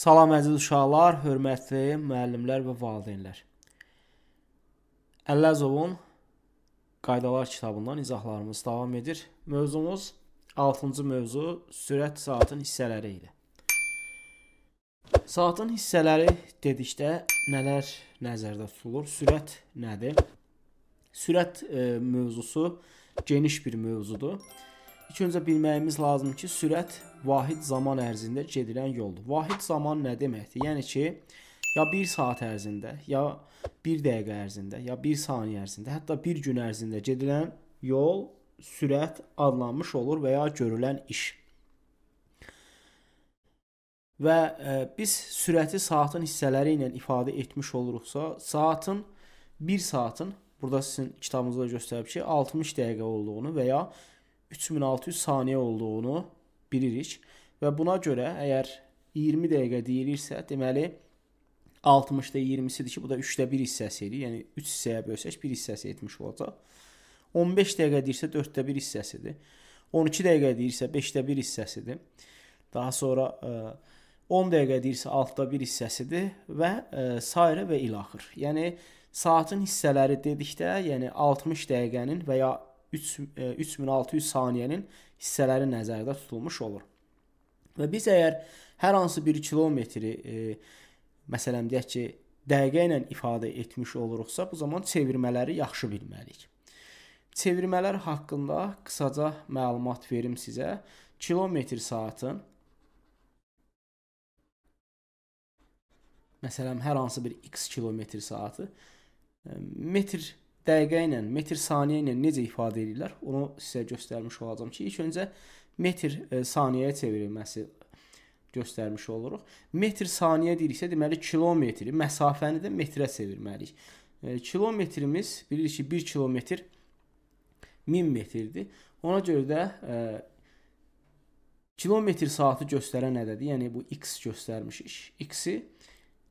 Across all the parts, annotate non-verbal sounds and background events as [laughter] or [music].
Salam əziz uşaqlar, hörmətli müəllimlər və valideynlər. Əlləzovun qaydalar kitabından izahlarımız davam edir. Mövzumuz 6-cı mövzu sürət saatın hissələri idi. Saatın hissələri dedikdə nələr nəzərdə tutulur? Sürət nədir? Sürət e, mövzusu geniş bir mövzudur. İlk öncə bilməyimiz lazım ki, sürət vahid zaman ərzində gedilən yoldur. Vahid zaman nə deməkdir? Yəni ki, ya 1 saat ərzində, ya 1 dəqiqə ərzində, ya 1 saniyə ərzində, hətta 1 gün ərzində gedilən yol sürət adlanmış olur və ya görülən iş. Və ə, e, biz sürəti saatın hissələri ilə ifadə etmiş oluruqsa, saatın 1 saatın burada sizin kitabınızda göstərib ki, 60 dəqiqə olduğunu və ya 3600 saniyə olduğunu bilirik və buna görə əgər 20 dəqiqə deyilirsə, deməli 60-da 20-sidir ki, bu da 3də 1 hissəsidir. Yəni 3 hissəyə bölsək 1 hissəsi 70 olacaq. 15 dəqiqə deyirsə 4də 1 hissəsidir. 12 dəqiqə deyirsə 5də 1 hissəsidir. Daha sonra 10 e, dəqiqə deyirsə 6-da 1 hissəsidir və e, sairə və ilaxır. Yəni saatin hissələri dedikdə, yəni 60 dəqiqənin və ya 3600 e, saniyənin hissələri nəzərdə tutulmuş olur. Və biz əgər hər hansı bir kilometri e, məsələn deyək ki, dəqiqə ilə ifadə etmiş oluruqsa, bu zaman çevirmələri yaxşı bilməliyik. Çevirmələr haqqında qısaca məlumat verim sizə. Kilometr saatın məsələn hər hansı bir x kilometr saatı e, metr dəqiqə ilə, metr saniyə ilə necə ifadə edirlər, onu sizə göstərmiş olacağam ki, ilk öncə metr e, saniyəyə çevrilməsi göstərmiş oluruq. Metr saniyə deyiriksə, deməli kilometri, məsafəni də metrə çevirməliyik. E, kilometrimiz bilirik ki, 1 kilometr 1000 metrdir. Ona görə də ə, e, kilometr saatı göstərən ədədi, yəni bu x göstərmişik. X-i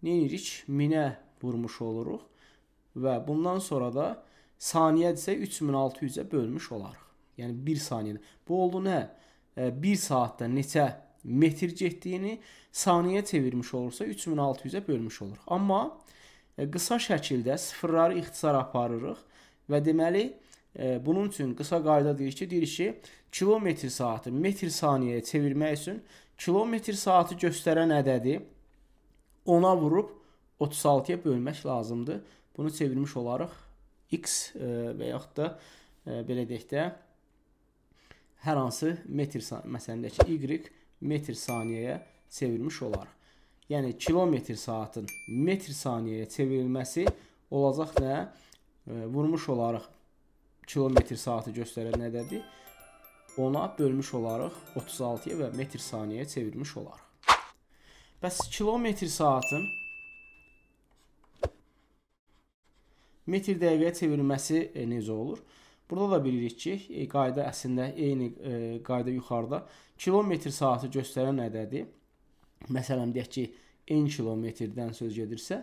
nə edirik? 1000-ə vurmuş oluruq və bundan sonra da saniyədirsə 3600-ə bölmüş olarıq. Yəni 1 saniyədə. Bu oldu nə? 1 e, saatda neçə metr getdiyini saniyə çevirmiş olursa 3600-ə bölmüş oluruq. Amma e, qısa şəkildə sıfırları ixtisara aparırıq və deməli e, bunun üçün qısa qayda deyir ki, deyir ki, kilometr saatı metr saniyəyə çevirmək üçün kilometr saatı göstərən ədədi 10-a vurub 36-ya bölmək lazımdır. Bunu çevirmiş olaraq X eh, və yaxud da eh, belə deyək də hər hansı metr məsələn deyək ki, Y metr saniyəyə çevrilmiş olar. Yəni kilometr saatın metr saniyəyə çevrilməsi olacaq və eh, vurmuş olaraq kilometr saatı göstərən nədədir? Ona bölmüş olaraq 36-ya və metr saniyəyə çevirmiş olarıq. Bəs kilometr saatın metr dəqiqəyə çevirməsi e, necə olur? Burada da bilirik ki, e, qayda əslində eyni e, qayda yuxarıda kilometr saatı göstərən ədədi. Məsələn, deyək ki, n kilometrdən söz gedirsə,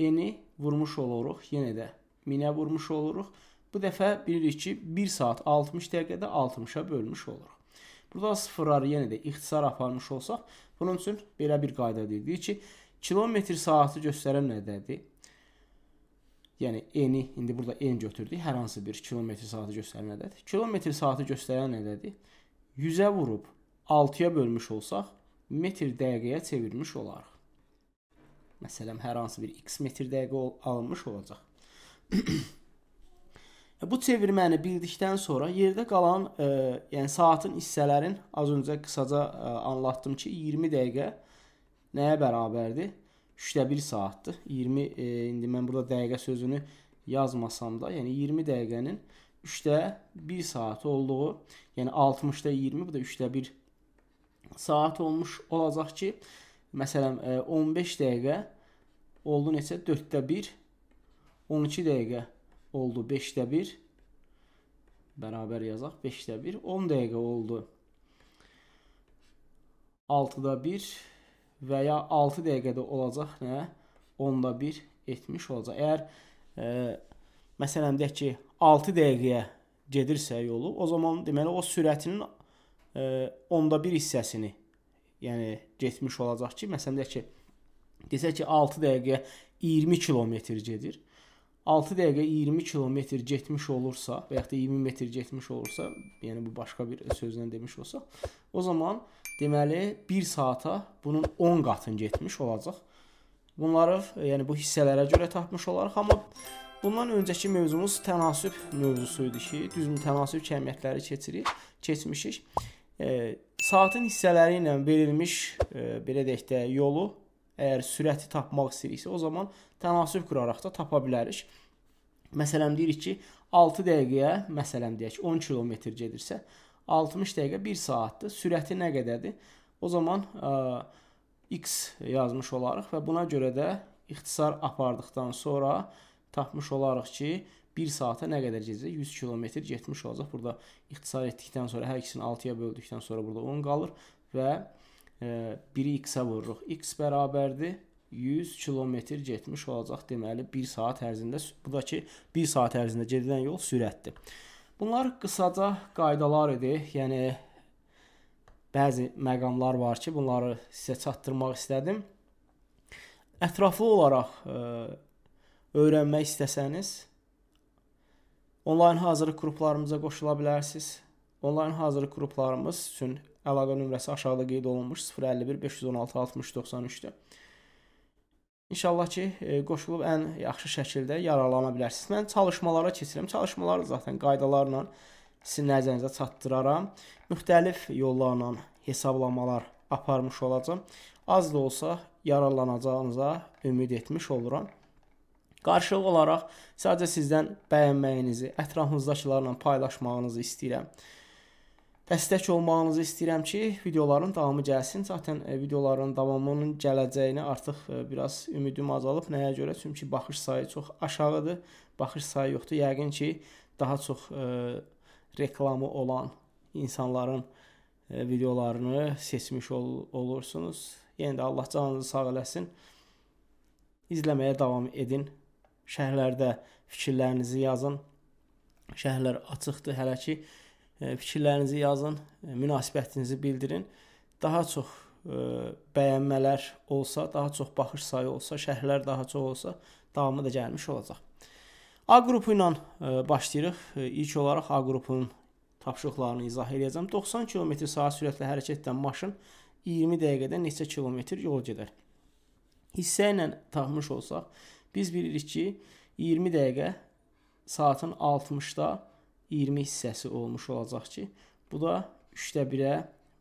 n-i vurmuş oluruq, yenə də 1000-ə vurmuş oluruq. Bu dəfə bilirik ki, 1 saat 60 dəqiqədə 60-a bölmüş oluruq. Burada sıfırları yenə də ixtisar aparmış olsaq, bunun üçün belə bir qayda deyilir ki, kilometr saatı göstərən ədədi Yəni eni, indi burada en götürdük, hər hansı bir kilometr saatı göstərən ədəd. Kilometr saatı göstərən ədədi 100-ə vurub 6-ya bölmüş olsaq, metr dəqiqəyə çevirmiş olarıq. Məsələn, hər hansı bir x metr dəqiqə alınmış olacaq. [clears throat] E, bu çevirməni bildikdən sonra yerdə qalan, ə, e, yəni saatın hissələrin az öncə qısaca ə, e, anlattım ki, 20 dəqiqə nəyə bərabərdir? 3də 1 saatdır. 20 e, indi mən burada dəqiqə sözünü yazmasam da, yəni 20 dəqiqənin 3də 1 saat olduğu, yəni 60-da 20, bu da 3də 1 saat olmuş olacaq ki, məsələn 15 e, dəqiqə oldu neçə? 4də 1 12 dəqiqə oldu 5də 1 bərabər yazaq 5də 1 10 dəqiqə oldu 6da 1 və ya 6 dəqiqədə olacaq nə? Onda 1 etmiş olacaq. Əgər e, məsələn deyək ki, 6 dəqiqəyə gedirsə yolu, o zaman deməli o sürətinin e, onda 1 hissəsini yəni getmiş olacaq ki, məsələn deyək ki, desək ki 6 dəqiqəyə 20 kilometr gedir. 6 dəqiqə 20 kilometr getmiş olursa və ya da 20 metr getmiş olursa, yəni bu başqa bir sözlə demiş olsa, o zaman deməli 1 saata bunun 10 qatını getmiş olacaq. Bunları, yəni bu hissələrə görə tapmış olaraq, amma bundan öncəki mövzumuz tənasüb mövzusu idi ki, düzmü tənasüb cəmiyyətləri keçirik, keçmişik. E, saatin hissələri ilə verilmiş, e, belə deyək də, yolu əgər sürəti tapmaq istəyiriksə, o zaman tənasüb quraraq da tapa bilərik. Məsələn deyirik ki, 6 dəqiqəyə, məsələn deyək, 10 kilometr gedirsə, 60 dəqiqə 1 saatdır. Sürəti nə qədərdir? O zaman ə, e, x yazmış olarıq və buna görə də ixtisar apardıqdan sonra tapmış olarıq ki, 1 saata nə qədər gedəcək? 100 kilometr getmiş olacaq. Burada ixtisar etdikdən sonra hər ikisini 6-ya böldükdən sonra burada 10 qalır və e, biri x-ə vururuq. x bərabərdir 100 kilometr getmiş olacaq. Deməli 1 saat ərzində budakı 1 saat ərzində gedilən yol sürətdir. Bunlar qısaca qaydalar idi. Yəni bəzi məqamlar var ki, bunları sizə çatdırmaq istədim. Ətraflı olaraq ə, e, öyrənmək istəsəniz, onlayn hazırlıq qruplarımıza qoşula bilərsiniz. Onlayn hazırlıq qruplarımız üçün əlaqə nömrəsi aşağıda qeyd olunmuş 051 516 60 93-dür. İnşallah ki, e, qoşulub ən yaxşı şəkildə yararlana bilərsiniz. Mən çalışmalara keçirəm. Çalışmaları zaten qaydalarla sizin nəzərinizə çatdıraram. Müxtəlif yollarla hesablamalar aparmış olacam. Az da olsa yararlanacağınıza ümid etmiş oluram. Qarşılıq olaraq sadəcə sizdən bəyənməyinizi, ətrafınızdakilərlə paylaşmağınızı istəyirəm dəstək olmağınızı istəyirəm ki, videoların davamı gəlsin. Zaten e, videoların davamının gələcəyinə artıq e, biraz ümidim azalıb. Nəyə görə? Çünki baxış sayı çox aşağıdır. Baxış sayı yoxdur. Yəqin ki, daha çox ə, e, reklamı olan insanların ə, videolarını seçmiş ol olursunuz. Yenə yəni də Allah canınızı sağ eləsin. İzləməyə davam edin. Şərhlərdə fikirlərinizi yazın. Şərhlər açıqdır hələ ki. E, fikirlərinizi yazın, e, münasibətinizi bildirin. Daha çox e, bəyənmələr olsa, daha çox baxış sayı olsa, şərhlər daha çox olsa, davamı da gəlmiş olacaq. A qrupu ilə başlayırıq. İlk olaraq A qrupunun tapşırıqlarını izah edəcəm. 90 km/saat sürətlə hərəkət edən maşın 20 dəqiqədə neçə kilometr yol gedər? Hissə ilə tapmış olsaq, biz bilirik ki, 20 dəqiqə saatın 60-da 20 hissəsi olmuş olacaq ki, bu da 3də 1-ə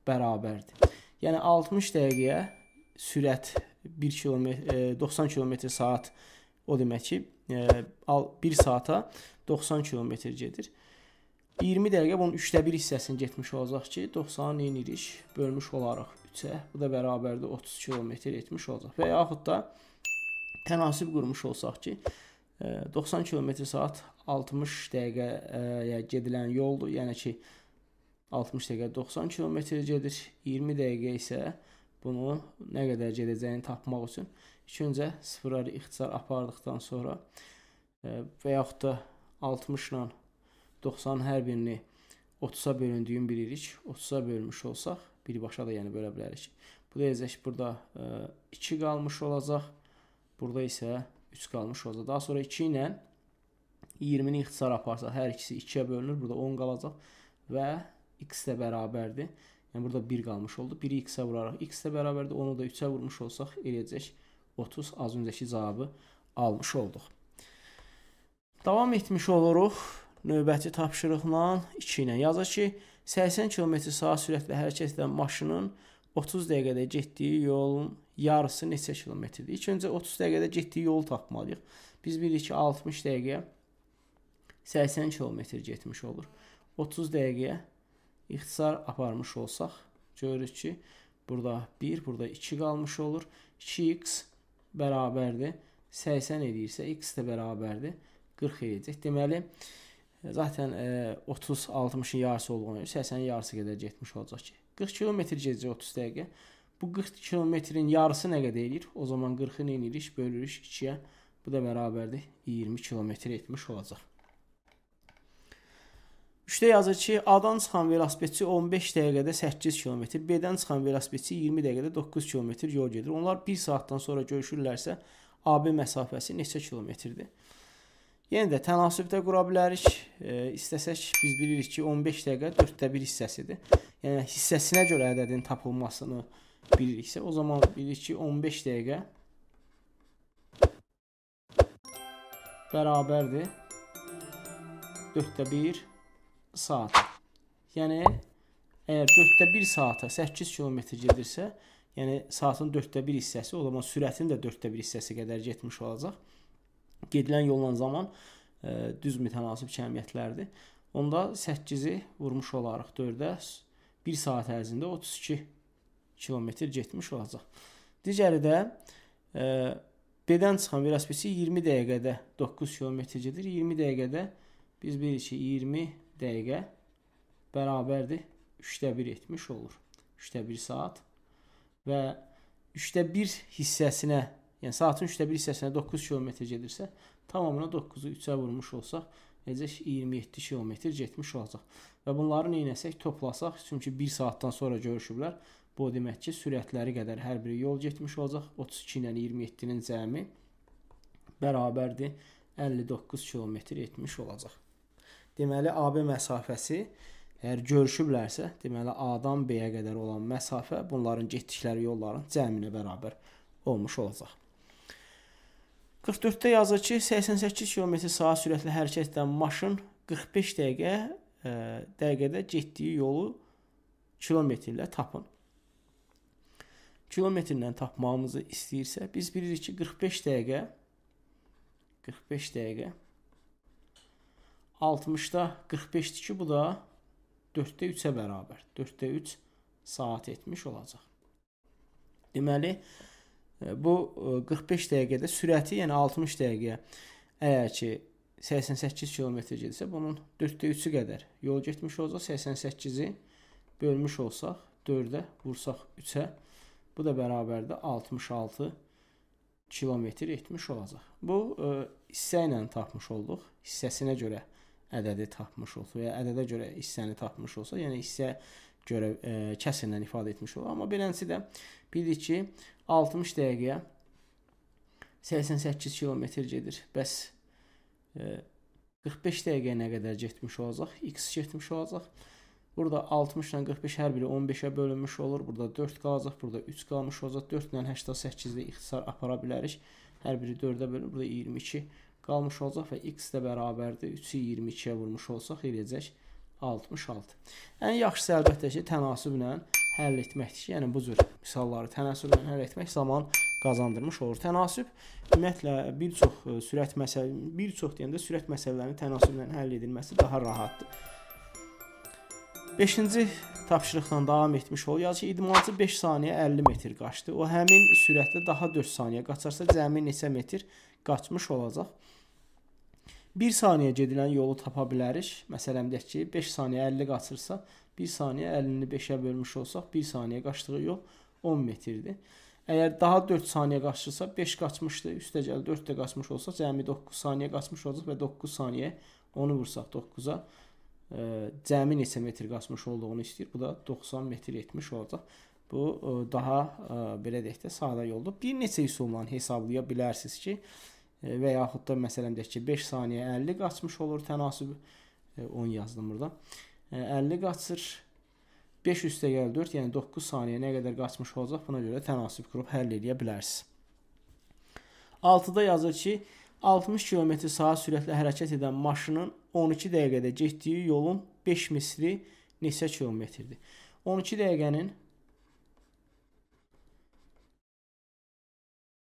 bərabərdir. Yəni 60 dəqiqəyə sürət 1 km 90 km/saat o demək ki, 1 e, saata 90 km gedir. 20 dəqiqə bunun 3də 1 hissəsini getmiş olacaq ki, 90-ı eynirik, bölmüş olaraq 3-ə. Bu da bərabərdir 30 km etmiş olacaq. Və yaxud da tənasib qurmuş olsaq ki, 90 e, km/saat 60 dəqiqəyə gedilən yoldur. Yəni ki 60 dəqiqə 90 km gedir. 20 dəqiqə isə bunu nə qədər gedəcəyini tapmaq üçün ilk öncə sıfırları ixtisar apardıqdan sonra e, və yaxud da 60 ilə 90 hər birini 30-a bölündüyünü bilirik. 30-a bölmüş olsaq birbaşa da yəni bölə bilərik. Bu deyəcək burada 2 e, qalmış olacaq. Burada isə 3 qalmış olacaq. Daha sonra 2 ilə 20-ni ixtisar aparsa hər ikisi 2-yə bölünür. Burada 10 qalacaq və x də bərabərdir. Yəni burada 1 qalmış oldu. 1-i x-ə vuraraq x də bərabərdir. Onu da 3-ə vurmuş olsaq eləyəcək 30 az öncəki cavabı almış olduq. Davam etmiş oluruq növbəti tapşırıqla 2 ilə. Yazır ki, 80 km/saat sürətlə hərəkət edən maşının 30 dəqiqədə getdiyi yolun yarısı neçə kilometrdir? İlk öncə 30 dəqiqədə getdiyi yolu tapmalıyıq. Biz bilirik ki, 60 dəqiqəyə 80 kilometr getmiş olur. 30 dəqiqəyə ixtisar aparmış olsaq, görürük ki, burada 1, burada 2 qalmış olur. 2x bərabərdir. 80 edirsə, x də bərabərdir. 40 edəcək. Deməli, zaten e, 30-60-ın yarısı olduğuna görə 80-in yarısı qədər getmiş olacaq ki. 40 kilometr gedəcək 30 dəqiqə. Bu 40 kilometrin yarısı nə qədər eləyir? O zaman 40-ı nə eləyirik? Bölürük 2-yə. Bu da bərabərdir 20 kilometr etmiş olacaq. 3-də yazır ki, A-dan çıxan velosipedçi 15 dəqiqədə 8 km, B-dən çıxan velosipedçi 20 dəqiqədə 9 km yol gedir. Onlar 1 saatdan sonra görüşürlərsə, AB məsafəsi neçə kilometrdir? Yenə yəni də tənasübdə qura bilərik. E, istəsək biz bilirik ki, 15 dəqiqə 4də 1 hissəsidir. Yəni hissəsinə görə ədədin tapılmasını biliriksə, o zaman bilirik ki, 15 dəqiqə bərabərdir 4də 1 saat. Yəni əgər 4də 1 saata 8 km gedirsə, yəni saatın 4də 1 hissəsi, o zaman sürətin də 4də 1 hissəsi qədər getmiş olacaq. Gedilən yolla zaman ə, e, düz mütənasib cəmiyyətlərdir. Onda 8-i vurmuş olaraq 4-də 1 saat ərzində 32 km getmiş olacaq. Digəri də ə, e, B'dən çıxan velosipedçi 20 dəqiqədə 9 km gedir. 20 dəqiqədə biz bilirik ki, 20 dəqiqə bərabərdir 3də 1 etmiş olur. 3də 1 saat və 3də 1 hissəsinə, yəni saatın 3də 1 hissəsinə 9 km gedirsə, tamamına 9-u 3-ə vurmuş olsaq, necək 27 km getmiş olacaq. Və bunları neynəsək, toplasaq, çünki 1 saatdan sonra görüşüblər. Bu demək ki, sürətləri qədər hər biri yol getmiş olacaq. 32 ilə 27-nin cəmi bərabərdir 59 km etmiş olacaq. Deməli AB məsafəsi əgər görüşüblərsə, deməli A-dan B-yə qədər olan məsafə bunların getdikləri yolların cəminə bərabər olmuş olacaq. 44-də yazır ki, 88 km/s sürətlə hərəkət edən maşın 45 dəqiqə ə, e, dəqiqədə getdiyi yolu kilometrlə tapın. Kilometrlə tapmağımızı istəyirsə, biz bilirik ki, 45 dəqiqə 45 dəqiqə 60-da 45-dir ki, bu da 4-də 3-ə bərabər. 4-də 3 saat etmiş olacaq. Deməli, e, bu 45 e, dəqiqədə sürəti, yəni 60 dəqiqəyə əgər ki 88 km gedirsə, bunun 4-də 3-ü qədər yol getmiş olacaq. 88-i bölmüş olsaq, 4-də vursaq 3-ə, bu da bərabərdə 66 km etmiş olacaq. Bu e, hissə ilə tapmış olduq. Hissəsinə görə ədədi tapmış olsa və ya ədədə görə hissəni tapmış olsa, yəni hissə görə ə, e, kəsrlə ifadə etmiş olur. Amma beləncisi də bildik ki, 60 dəqiqəyə 88 kilometr gedir. Bəs ə, e, 45 dəqiqəyə nə qədər getmiş olacaq? X getmiş olacaq. Burada 60 ilə 45 hər biri 15-ə bölünmüş olur. Burada 4 qalacaq, burada 3 qalmış olacaq. 4 ilə 88-də ixtisar apara bilərik. Hər biri 4-ə bölünür. Burada 22 qalmış olacaq və x də bərabərdir 3-ü 22-yə vurmuş olsaq eləyəcək 66. Ən yaxşısı əlbəttə ki, tənasüblə həll etməkdir ki, yəni bu cür misalları tənasüblə həll etmək zaman qazandırmış olur. Tənasüb ümumiyyətlə bir çox e, sürət məsələ, bir çox deyəndə sürət məsələlərini tənasüblə həll edilməsi daha rahatdır. 5-ci tapşırıqla davam etmiş ol. Yaz ki, idmançı 5 saniyə 50 metr qaçdı. O həmin sürətlə daha 4 saniyə qaçarsa cəmi neçə metr qaçmış olacaq? 1 saniyə gedilən yolu tapa bilərik. Məsələn, deyək ki, 5 saniyə 50 qaçırsa, 1 saniyə 50-ni 5-ə bölmüş olsaq, 1 saniyə qaçdığı yol 10 metrdir. Əgər daha 4 saniyə qaçırsa, 5 qaçmışdı, üstəgəl 4 də qaçmış olsa, cəmi 9 saniyə qaçmış olacaq və 9 saniyə onu vursaq 9-a e, cəmi neçə metr qaçmış olduğunu istəyir. Bu da 90 metr etmiş olacaq. Bu e, daha e, belə deyək də sadə yoldur. Bir neçə üsulla hesablaya bilərsiniz ki, E, və yaxud da məsələn deyək ki 5 saniyə 50 qaçmış olur tənasüb 10 e, yazdım burada. 50 e, qaçır 5 üstə gəl 4, yəni 9 saniyə nə qədər qaçmış olacaq, buna görə tənasüb qrup həll edə bilərsiniz. 6-da yazır ki, 60 km/saat sürətlə hərəkət edən maşının 12 dəqiqədə getdiyi yolun 5 misli neçə kilometrdir? 12 dəqiqənin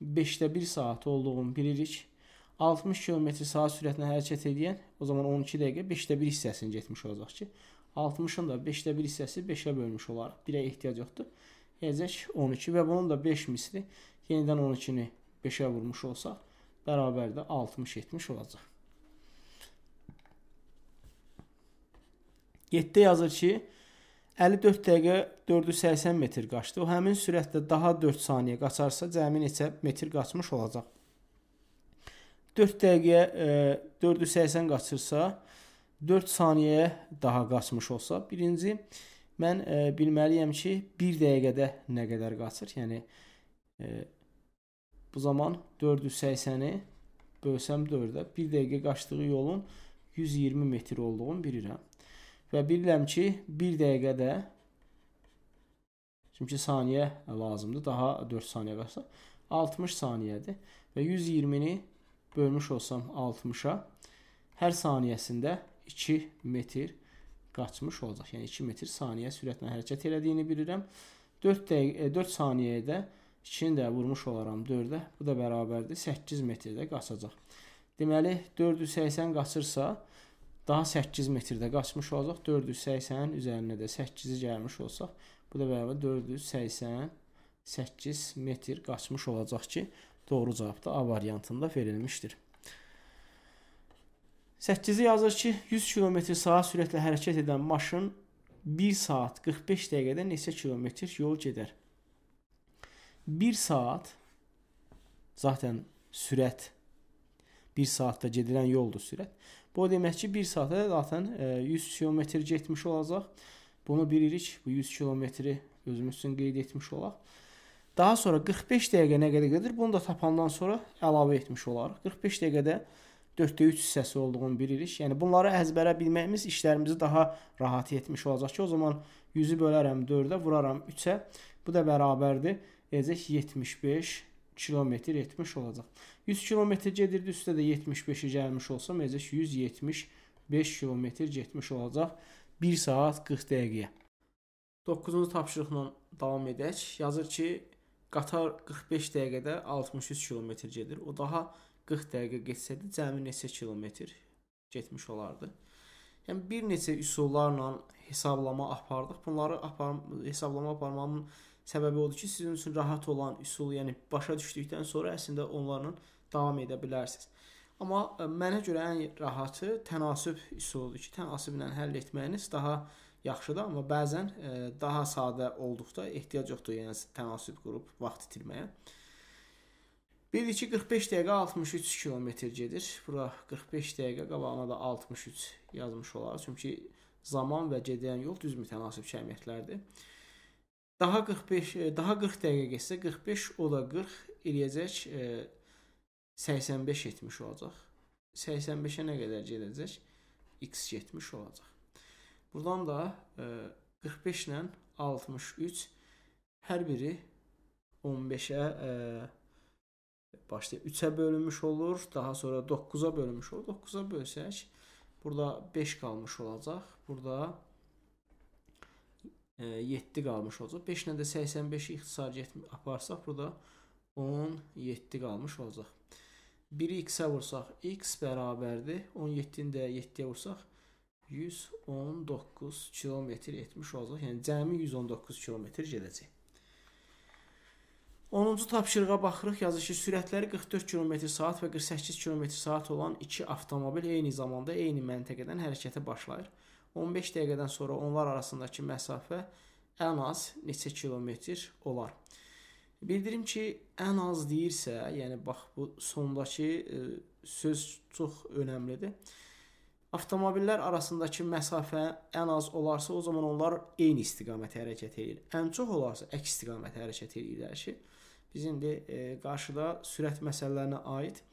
5-də 1 saatı olduğunu bilirik. 60 km saat sürətlə hərəkət edən, o zaman 12 dəqiqə 5-də 1 hissəsini getmiş olacaq ki, 60-ın da 5-də 1 hissəsi 5-ə bölmüş olaraq 1-ə ehtiyac yoxdur. Gələcək 12 və bunun da 5 misli yenidən 12-ni 5-ə vurmuş olsaq, bərabər də 60-70 olacaq. 7-də yazır ki, 54 dəqiqə 480 metr qaçdı. O həmin sürətdə daha 4 saniyə qaçarsa cəmi neçə metr qaçmış olacaq? 4 dəqiqəyə e, 480 qaçırsa 4 saniyəyə daha qaçmış olsa, birinci mən e, bilməliyəm ki, 1 dəqiqədə nə qədər qaçır? Yəni e, bu zaman 480-i bölsəm 4-ə 1 dəqiqə qaçdığı yolun 120 metr olduğunu bilirəm. Və bilirəm ki, 1 dəqiqədə çünki saniyə lazımdır, daha 4 saniyə qalsa 60 saniyədir və 120-ni bölmüş olsam 60-a hər saniyəsində 2 metr qaçmış olacaq. Yəni 2 metr saniyə sürətlə hərəkət elədiyini bilirəm. 4 dəqiqə 4 e, saniyədə 2-ni də vurmuş olaram 4-ə. Bu da bərabərdir 8 metrdə qaçacaq. Deməli 480 qaçırsa daha 8 metrdə qaçmış olacaq. 480 üzərinə də 8-i gəlmiş olsaq, bu da bərabər 488 metr qaçmış olacaq ki, doğru cavab da A variantında verilmişdir. 8-i yazır ki, 100 km/saat sürətlə hərəkət edən maşın 1 saat 45 dəqiqədə neçə kilometr yol gedər? 1 saat zaten sürət 1 saatda gedilən yoldur sürət. Bu demək ki, 1 saata zaten 100 e, kilometr getmiş olacaq. Bunu bilirik. Bu 100 kilometri özümüz üçün qeyd etmiş olaq. Daha sonra 45 dəqiqə nə qədər gedir? Bunu da tapandan sonra əlavə etmiş olarıq. 45 dəqiqədə 4-də 3 hissəsi olduğunu bilirik. Yəni bunları əzbərə bilməyimiz işlərimizi daha rahat etmiş olacaq ki, o zaman 100-ü bölərəm 4-ə, vuraram 3-ə. Bu da bərabərdir. Deyəcək 75 kilometr etmiş olacaq. 100 kilometr gedirdi, üstə də 75-i gəlmiş olsa, məcəs 175 kilometr getmiş olacaq 1 saat 40 dəqiqəyə. 9-cu tapşırıqla davam edək. Yazır ki, qatar 45 dəqiqədə 63 kilometr gedir. O daha 40 dəqiqə getsədi, cəmi neçə kilometr getmiş olardı. Yəni bir neçə üsullarla hesablama apardıq. Bunları apar hesablama aparmağımın Səbəbi odur ki, sizin üçün rahat olan üsul, yəni başa düşdükdən sonra əslində onlarla davam edə bilərsiniz. Amma e, mənə görə ən rahatı tənasüb üsuludur ki, tənasüblə həll etməyiniz daha yaxşıdır, amma bəzən e, daha sadə olduqda ehtiyac yoxdur, yəni tənasüb qurub vaxt itirməyə. Bildik ki 45 dəqiqə 63 kilometr gedir. Bura 45 dəqiqə qabağına da 63 yazmış olar. Çünki zaman və gedən yol düz mütənasib cəmiyyətlərdir. Daha 45 e, daha 40 dəqiqə getsə 45 o da 40 eləyəcək 85 e, etmiş olacaq. 85-ə nə qədər gedəcək? x 70 olacaq. Burdan da 45 e, ilə 63 hər biri 15-ə başda 3-ə bölünmüş olur, daha sonra 9-a bölünmüş olur. 9-a bölsək burada 5 qalmış olacaq. Burada 7 e, qalmış olacaq. 5 ilə də 85-i ixtisar aparsaq burada 17 qalmış olacaq. 1-i x-ə vursaq x bərabərdir. 17-ni də 7-yə vursaq 119 km etmiş olacaq. Yəni cəmi 119 km gedəcək. 10-cu tapşırığa baxırıq. Yazır ki, sürətləri 44 km/saat və 48 km/saat olan iki avtomobil eyni zamanda eyni məntəqədən hərəkətə başlayır. 15 dəqiqədən sonra onlar arasındakı məsafə ən az neçə kilometr olar. Bildirim ki, ən az deyirsə, yəni bax bu sondakı e, söz çox önəmlidir. Avtomobillər arasındakı məsafə ən az olarsa, o zaman onlar eyni istiqamətə hərəkət edir. Ən çox olarsa əks istiqamətə hərəkət edirlər ki, biz indi e, qarşıda sürət məsələlərinə aid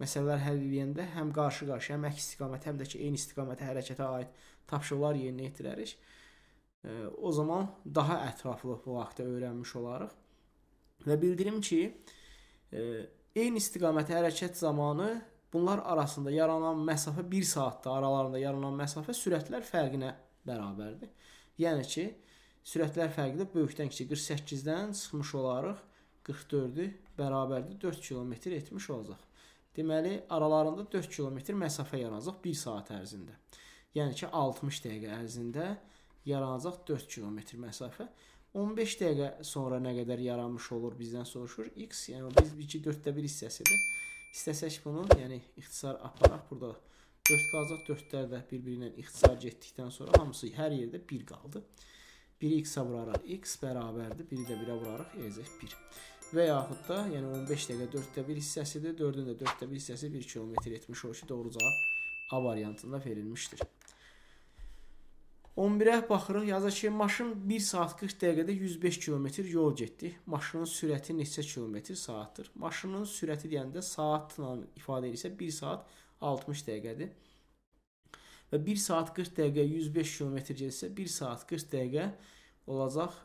məsələlər həll edəndə həm qarşı-qarşıya, həm əks istiqamətə, həm də ki, eyni istiqamətə hərəkətə aid tapşırıqlar yerinə yetirərik. E, o zaman daha ətraflı bu vaxtda öyrənmiş olarıq. Və bildirim ki, e, eyni istiqamətə hərəkət zamanı bunlar arasında yaranan məsafə 1 saatda aralarında yaranan məsafə sürətlər fərqinə bərabərdir. Yəni ki, sürətlər fərqi də böyükdən kiçik 48-dən çıxmış olaraq 44-ü bərabərdir 4 km etmiş olacaq. Deməli, aralarında 4 km məsafə yaranacaq 1 saat ərzində. Yəni ki 60 dəqiqə ərzində yaranacaq 4 kilometr məsafə. 15 dəqiqə sonra nə qədər yaranmış olur bizdən soruşur. X, yəni biz 2/4-də 1 hissəsidir. İstəsək bunun, yəni ixtisar aparaq burada 4 qalacaq, 4-lər də bir-birinə ixtisar getdikdən sonra hamısı hər yerdə 1 qaldı. 1-i x-ə vuraraq x bərabərdir, 1-i də 1-ə vuraraq eləcək 1. Və yaxud da, yəni 15 dəqiqə 4-də 1 hissəsidir, 4-ün də 4-də 1 hissəsi 1 kilometr etmiş olur ki, doğru cavab A variantında verilmişdir. 11-ə baxırıq, yazır ki, maşın 1 saat 40 dəqiqədə 105 km yol getdi. Maşının sürəti neçə kilometr saatdır? Maşının sürəti deyəndə saatla ifadə edirsə 1 saat 60 dəqiqədir. Və 1 saat 40 dəqiqə 105 km getsə 1 saat 40 dəqiqə olacaq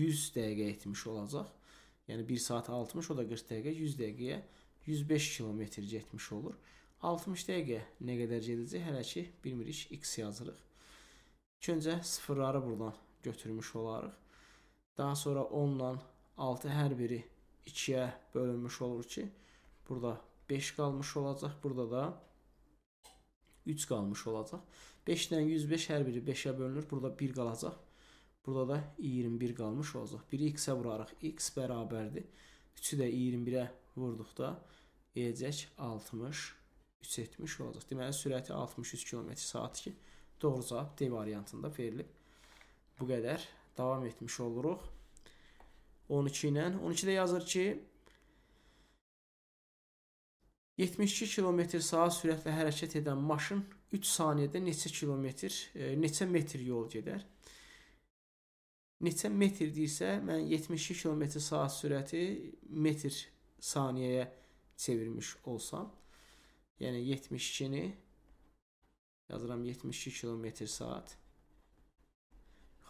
100 e, dəqiqə etmiş olacaq. Yəni 1 saat 60, o da 40 dəqiqə, 100 dəqiqəyə 105 km getmiş olur. 60 dəqiqə nə qədər gedəcək? Hələ ki bilmirik, x yazırıq. İlk öncə sıfırları buradan götürmüş olarıq. Daha sonra 10 ilə 6 hər biri 2-yə bölünmüş olur ki, burada 5 qalmış olacaq, burada da 3 qalmış olacaq. 5-dən 105 hər biri 5-ə bölünür, burada 1 qalacaq. Burada da 21 qalmış olacaq. 1-i x-ə vurarıq, x bərabərdir. 3-ü də 21-ə vurduqda deyəcək 63 etmiş olacaq. Deməli, sürəti 63 km saat ki, Doğru cavab D variantında verilib. Bu qədər davam etmiş oluruq. 12 ilə 12-də yazır ki 72 km saat sürətlə hərəkət edən maşın 3 saniyədə neçə kilometr, e, neçə metr yol gedər? Neçə metrdirsə, mən 72 km saat sürəti metr saniyəyə çevirmiş olsam, yəni 72-ni Yazıram 72 km saat.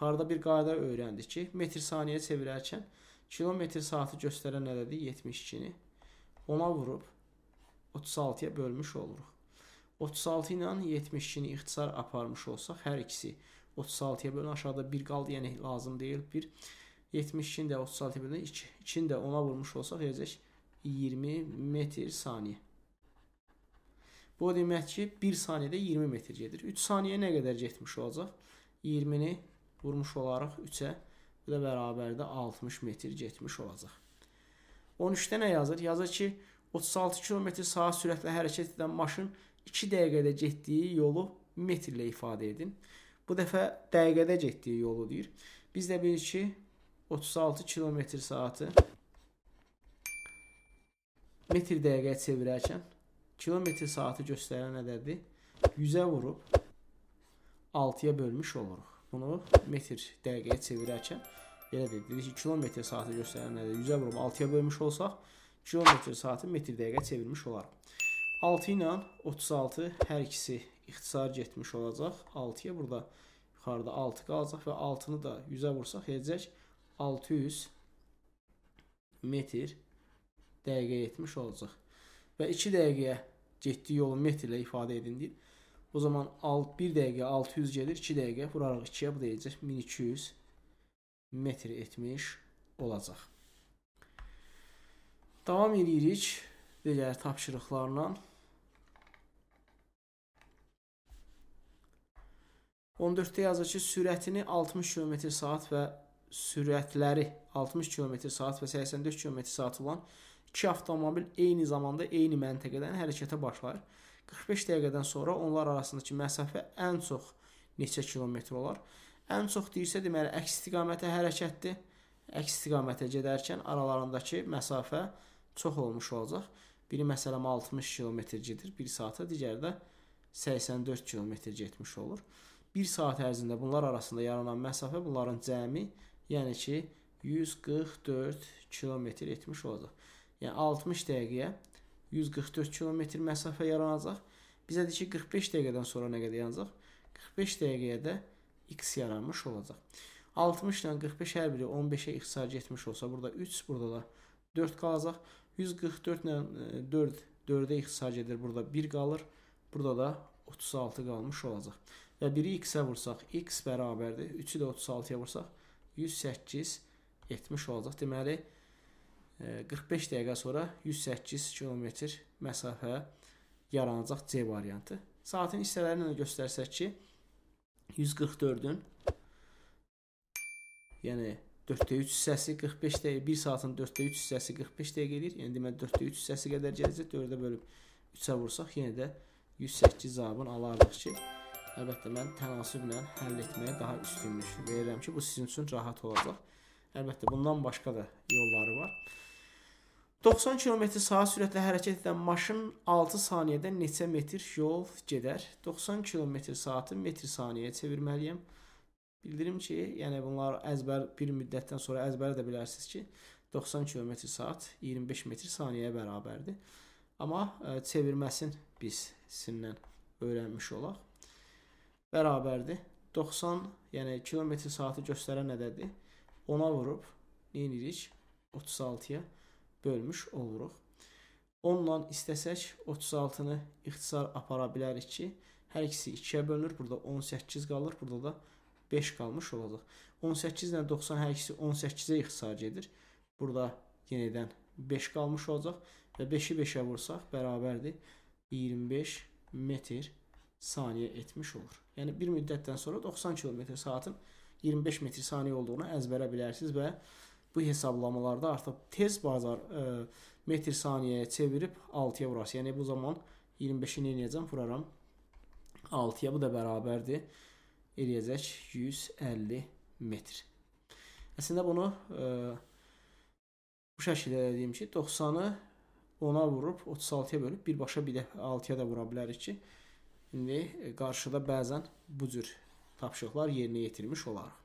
Yuxarıda bir qayda öyrəndik ki, metr saniyəyə çevirərkən kilometr saatı göstərən ədədi 72-ni 10-a vurub 36-ya bölmüş oluruq. 36 ilə 72-ni ixtisar aparmış olsaq, hər ikisi 36-ya bölün, aşağıda 1 qaldı, yəni lazım deyil. 1 72-ni də 36-ya bölün, 2-ni də 10-a vurmuş olsaq, deyəcək 20 metr saniyə. Bu demək ki, 1 saniyədə 20 metr gedir. 3 saniyəyə nə qədər getmiş olacaq? 20-ni vurmuş olaraq 3-ə, bu da bərabərdə 60 metr getmiş olacaq. 13-də nə yazır? Yazır ki, 36 km saat sürətlə hərəkət edən maşın 2 dəqiqədə getdiyi yolu metrlə ifadə edin. Bu dəfə dəqiqədə getdiyi yolu deyir. Biz də bilir ki, 36 km saatı metr dəqiqəyə çevirərkən kilometr saatı göstərən ədədi 100-ə vurub 6-ya bölmüş oluruq. Bunu metr dəqiqəyə çevirərkən belə dedik. Dedik ki, kilometr saatı göstərən ədədi 100-ə vurub 6-ya bölmüş olsaq, kilometr saatı metr dəqiqə çevirmiş olarıq. 6 ilə 36 hər ikisi ixtisar getmiş olacaq. 6-ya burada yuxarıda 6 qalacaq və 6-nı da 100-ə vursaq edəcək 600 metr dəqiqə etmiş olacaq. Və 2 dəqiqəyə getdiyi yolun metr ilə ifadə edin deyir. O zaman 1 dəqiqə 600 gedir, 2 dəqiqə vuraraq 2-yə bu deyəcək 1200 metr etmiş olacaq. Davam edirik digər tapşırıqlarla. 14-də yazır ki, sürətini 60 km saat və sürətləri 60 km saat və 84 km saat olan İki avtomobil eyni zamanda eyni məntəqədən hərəkətə başlayır. 45 dəqiqədən sonra onlar arasındakı məsafə ən çox neçə kilometr olar? Ən çox deyirsə deməli əks istiqamətə hərəkətdir. Əks istiqamətə gedərkən aralarındakı məsafə çox olmuş olacaq. Biri məsələn 60 kilometr gedir 1 saata, digəri də 84 kilometr getmiş olur. 1 saat ərzində bunlar arasında yaranan məsafə bunların cəmi, yəni ki 144 kilometr etmiş olacaq yəni 60 dəqiqəyə 144 km məsafə yaranacaq. Bizə deyir ki, 45 dəqiqədən sonra nə qədər yanacaq? 45 dəqiqəyə də x yaranmış olacaq. 60 ilə 45 hər biri 15-ə ixtisar etmiş olsa, burada 3, burada da 4 qalacaq. 144 ilə 4 4-ə ixtisar edir, burada 1 qalır. Burada da 36 qalmış olacaq. Və biri x-ə vursaq, x bərabərdir. 3-ü də 36-ya vursaq, 108 etmiş olacaq. Deməli, 45 dəqiqə sonra 108 km məsafə yaranacaq C variantı. Saatin hissələrini göstərsək ki, 144-ün yəni 4-də 3 hissəsi 45 dəqiqə, 1 saatın 4-də 3 hissəsi 45 dəqiqə edir. Yəni deməli 4-də 3 hissəsi qədər gələcək. 4-də bölüb 3-ə vursaq yenə də 108 cavabını alardıq ki, əlbəttə mən tənasüblə həll etməyə daha üstünlük verirəm ki, bu sizin üçün rahat olacaq. Əlbəttə bundan başqa da yolları var. 90 km/saat sürətlə hərəkət edən maşın 6 saniyədə neçə metr yol gedər? 90 km/saatı metr saniyəyə çevirməliyəm. Bildirim ki, yəni bunlar əzbər bir müddətdən sonra əzbərə də bilərsiniz ki, 90 km/saat 25 metr saniyəyə bərabərdir. Amma ə, e, çevirməsin biz sizindən öyrənmiş olaq. Bərabərdir 90, yəni km/saatı göstərən ədədir. 10-a vurub nə edirik? 36-ya bölmüş oluruq. 10 ilə istəsək 36-nı ixtisar apara bilərik ki, hər ikisi 2-yə bölünür. Burada 18 qalır, burada da 5 qalmış olacaq. 18 ilə 90 hər ikisi 18-ə ixtisar gedir. Burada yenidən 5 qalmış olacaq və 5-i 5-ə vursaq bərabərdir 25 metr saniyə etmiş olur. Yəni bir müddətdən sonra 90 km/saatin 25 metr saniyə olduğunu əzbərə bilərsiniz və bu hesablamalarda artıq tez bazar ə, e, metr saniyəyə çevirib 6-ya vurarsan. Yəni bu zaman 25-ini eləyəcəm, vuraram 6-ya. Bu da bərabərdir. Eləyəcək 150 metr. Əslində bunu ə, e, bu şəkildə dediyim ki, 90-ı 10-a vurub 36-ya bölüb birbaşa bir də 6-ya da vura bilərik ki, indi qarşıda bəzən bu cür tapşırıqlar yerinə yetirmiş olarıq.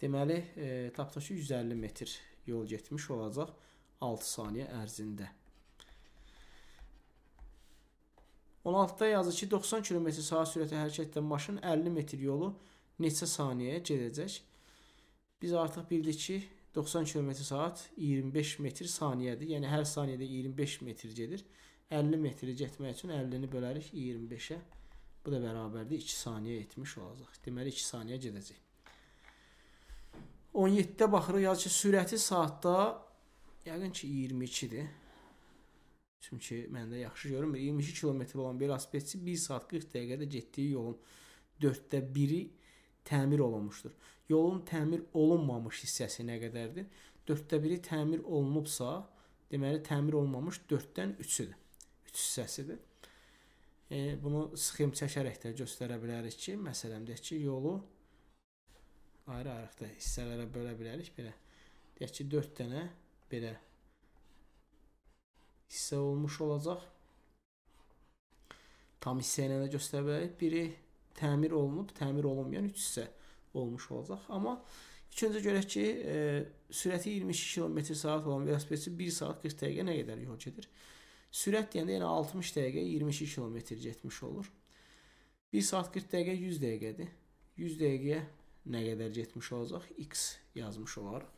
Deməli, e, tapdaşı 150 metr yol getmiş olacaq 6 saniyə ərzində. 16-da yazır ki, 90 km saat sürətə hərəkət edən maşın 50 metr yolu neçə saniyəyə gedəcək? Biz artıq bildik ki, 90 km saat 25 metr saniyədir. Yəni, hər saniyədə 25 metr gedir. 50 metri getmək üçün 50-ni bölərik 25-ə. Bu da bərabərdir 2 saniyə etmiş olacaq. Deməli, 2 saniyə gedəcək. 17-də baxırıq yazır ki, sürəti saatda yəqin ki 22-dir. Çünki məndə yaxşı görünmür. 22 kilometr olan velosipedçi 1 saat 40 dəqiqədə getdiyi yolun 4də 1-i təmir olunmuşdur. Yolun təmir olunmamış hissəsi nə qədərdir? 4də 1-i təmir olunubsa, deməli təmir olmamış 4-dən 3-üdür. 3 hissəsidir. E, bunu sxem çəkərək də göstərə bilərik ki, məsələn deyək ki, yolu ayrı-ayrı da hissələrə bölə bilərik belə. Deyək ki, 4 dənə belə hissə olmuş olacaq. Tam hissə ilə də göstərə bilərik. Biri təmir olunub, təmir olunmayan 3 hissə olmuş olacaq. Amma ilk öncə görək ki, e, sürəti 22 km/saat olan velosipedçi 1 saat 40 dəqiqə nə qədər yol gedir? Sürət deyəndə yəni 60 dəqiqə 22 km getmiş olur. 1 saat 40 dəqiqə 100 dəqiqədir. 100 dəqiqəyə nə qədər getmiş olacaq? X yazmış olaraq.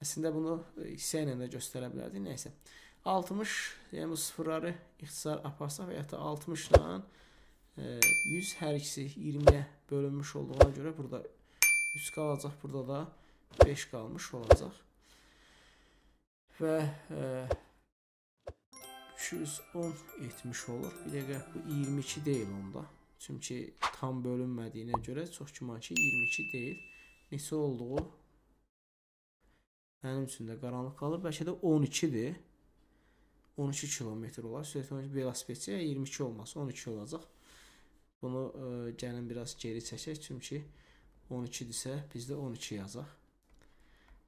Əslində bunu e, hissə ilə də göstərə bilərdik. Nəysə. 60, yəni bu sıfırları ixtisar aparsaq və ya da 60 ilə 100 e, hər ikisi 20-yə bölünmüş olduğuna görə burada 3 qalacaq, burada da 5 qalmış olacaq. Və e, 210 etmiş olur. Bir dəqiqə bu 22 deyil onda. Çünki tam bölünmədiyinə görə çox güman ki 22 deyil. Neçə olduğu mənim üçün də qaranlıq qalır. Bəlkə də 12-dir. 12 kilometr olar. Sürətimiz velosipedçiyə 22 olmasa 12 olacaq. Bunu ə, e, gəlin biraz geri çəkək. Çünki 12-dirsə biz də 12 yazaq.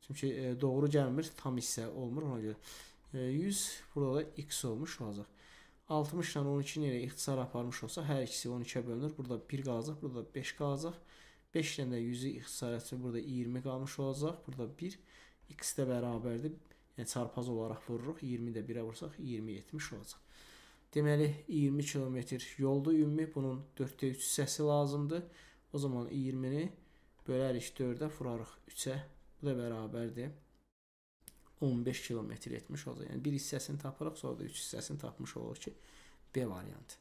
Çünki ə, e, doğru gəlmir, tam hissə olmur ona görə. 100 burada da x olmuş olacaq. 60 ilə 12-ni elə ixtisar aparmış olsa hər ikisi 12-ə bölünür. Burada 1 qalacaq, burada 5 qalacaq. 5 ilə də 100-ü ixtisar etsə burada 20 qalmış olacaq. Burada 1 x də bərabərdir. Yəni çarpaz olaraq vururuq. 20 də 1-ə vursaq 20 70 olacaq. Deməli 20 kilometr yoldur ümumi. Bunun 4-də 3 hissəsi lazımdır. O zaman 20-ni bölərik 4-ə, vurarıq 3-ə. Bu da bərabərdir. 15 kilometr etmiş olacaq. Yəni bir hissəsini tapırıq, sonra da üç hissəsini tapmış oluruq ki, B variantı.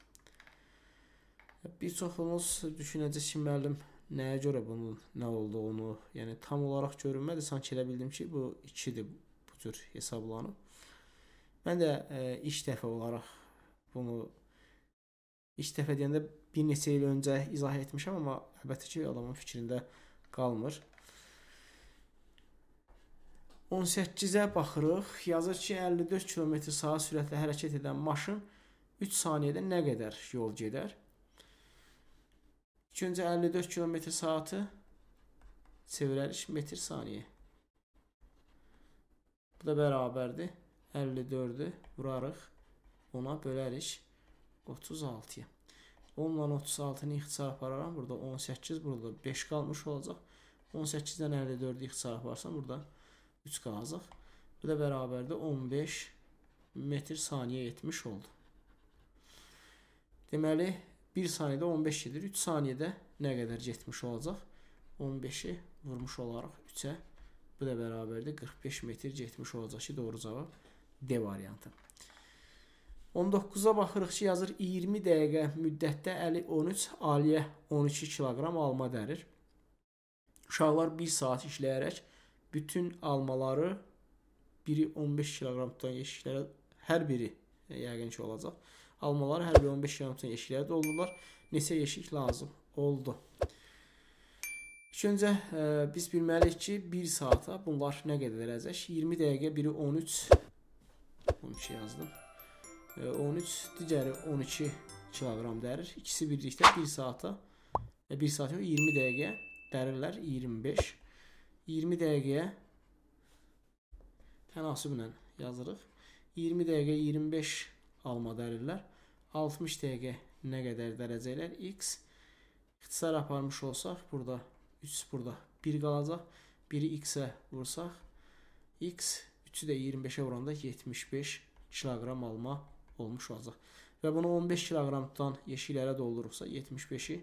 Bir çoxunuz düşünəcəksiniz ki, müəllim nəyə görə bunun nə olduğunu, yəni tam olaraq görünmədi, sanki elə bildim ki, bu 2-dir bu cür hesablanıb. Mən də e, ilk dəfə olaraq bunu ilk dəfə deyəndə bir neçə il öncə izah etmişəm, amma əlbəttə ki, adamın fikrində qalmır. 18-ə baxırıq. Yazır ki, 54 km/saat sürətlə hərəkət edən maşın 3 saniyədə nə qədər yol gedər? İlk öncə 54 km/saatı çevirərik metr saniyə. Bu da bərabərdir 54-ü vurarıq, ona bölərik 36-ya. 10 ilə 36-nı ixtisar apararam. Burada 18, burada 5 qalmış olacaq. 18-dən 54-ü ixtisar aparsam burada 36. 3 qalacaq. Bu da bərabərdə 15 metr saniyə etmiş oldu. Deməli, 1 saniyədə 15 gedir. 3 saniyədə nə qədər getmiş olacaq? 15-i vurmuş olaraq 3-ə bu da bərabərdə 45 metr getmiş olacaq ki, doğru cavab D variantı. 19-a baxırıq ki, yazır 20 dəqiqə müddətdə əli 13, aliyə 12 kiloqram alma dərir. Uşaqlar 1 saat işləyərək bütün almaları biri 15 kiloqram tutan yeşiklərə hər biri e, yəqin ki olacaq. Almaları hər biri 15 kiloqram tutan yeşiklərə doldururlar. Neçə yeşik lazım oldu? İkinci e, biz bilməliyik ki, 1 saata bunlar nə qədər verəcək? 20 dəqiqə biri 13 12 yazdım. E, 13, digəri 12 kiloqram dərir. İkisi birlikdə 1 saata 1 e, saat yox 20 dəqiqə dərirlər 25 20 dəqiqəyə tənasüblə yazırıq. 20 dəqiqə 25 alma dəlirlər. 60 dəqiqə nə qədər dərəcə ilə x ixtisar aparmış olsaq, burada 3 burada 1 qalacaq. 1-i x-ə vursaq, x 3-ü də 25-ə vuranda 75 kiloqram alma olmuş olacaq. Və bunu 15 kiloqram tutan yeşiklərə dolduruqsa 75-i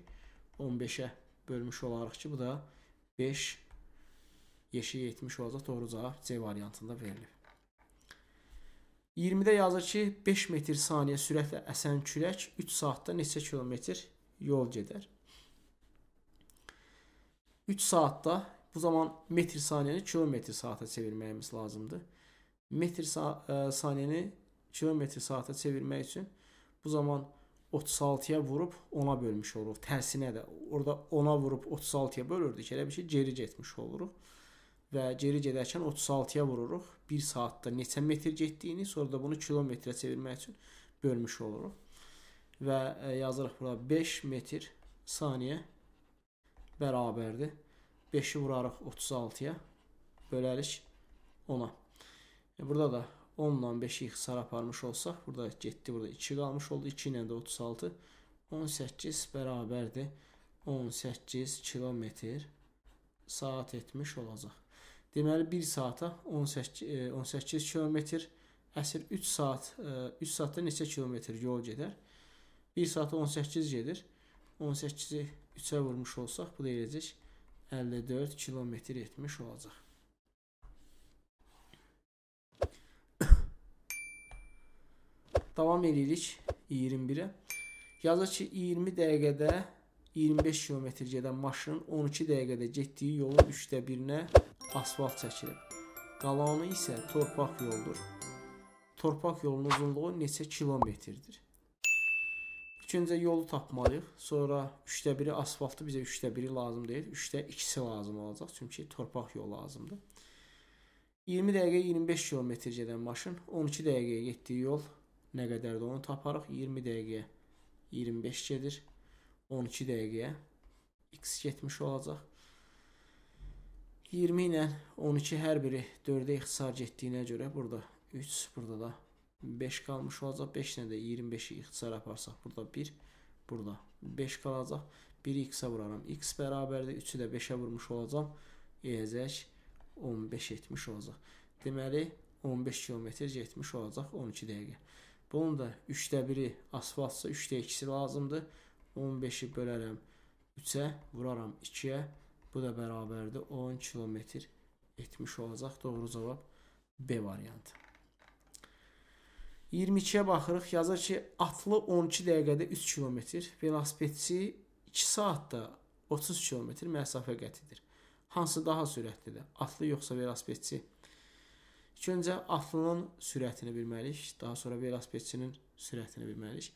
15-ə bölmüş olarıq ki, bu da 5 kiloqram yeşik 70 olacaq. Doğru cavab C variantında verilib. 20-də yazır ki, 5 metr saniyə sürətlə əsən külək 3 saatda neçə kilometr yol gedər? 3 saatda bu zaman metr saniyəni kilometr saata çevirməyimiz lazımdır. Metr sa ə, e, saniyəni kilometr saata çevirmək üçün bu zaman 36-ya vurub 10-a bölmüş oluruq. Tərsinə də orada 10-a vurub 36-ya bölürdük. Elə bir şey geri getmiş oluruq və geri gedərkən 36-ya vururuq. 1 saatda neçə metr getdiyini, sonra da bunu kilometrə çevirmək üçün bölmüş oluruq. Və e, yazırıq bura 5 metr saniyə bərabərdir. 5-i vurarıq 36-ya, bölərik 10-a. E, burada da 10 ilə 5-i ixtisar aparmış olsaq, burada getdi, burada 2 qalmış oldu. 2 ilə də 36, 18 bərabərdir. 18 kilometr saat etmiş olacaq. Deməli 1 saata 18 18 e, kilometr, əsr 3 saat 3 e, saatda neçə kilometr yol gedər? 1 saata 18 gedir. 18-i 3-ə vurmuş olsaq, bu da eləyəcək 54 kilometr etmiş olacaq. [coughs] Davam edirik 21-ə. Yazır ki, 20 dəqiqədə 25 kilometr gedən maşının 12 dəqiqədə getdiyi yolun 3də 1-nə asfalt çəkilib. Qalanı isə torpaq yoldur. Torpaq yolunun uzunluğu neçə kilometrdir? İlk öncə yolu tapmalıyıq. Sonra 3də 1-i asfaltı bizə 3də 1-i lazım deyil. 3də 2-si lazım olacaq. Çünki torpaq yolu lazımdır. 20 dəqiqə 25 km gedən maşın 12 dəqiqəyə getdiyi yol nə qədərdir onu taparıq. 20 dəqiqəyə 25 gedir. 12 dəqiqəyə x getmiş olacaq. 20 ilə 12 hər biri 4-ə ixtisar getdiyinə görə burada 3, burada da 5 qalmış olacaq. 5 ilə də 25-i ixtisar aparsaq burada 1, burada 5 qalacaq. 1-i x-ə vuraram. x bərabərdir 3-ü də 5-ə vurmuş olacam. Eləcək 15 etmiş olacaq. Deməli 15 kilometr getmiş olacaq 12 dəqiqə. Bunun da 3də 1-i asfaltsa 3də 2-si lazımdır. 15-i bölərəm 3-ə, vuraram 2-yə. Bu da bərabərdir 10 kilometr etmiş olacaq. Doğru cavab B variantı. 22-yə baxırıq. Yazır ki, atlı 12 dəqiqədə 3 kilometr, velosipedçi 2 saatda 30 kilometr məsafə qət edir. Hansı daha sürətlidir? Atlı yoxsa velosipedçi? İlk öncə atlının sürətini bilməliyik, daha sonra velosipedçinin sürətini bilməliyik.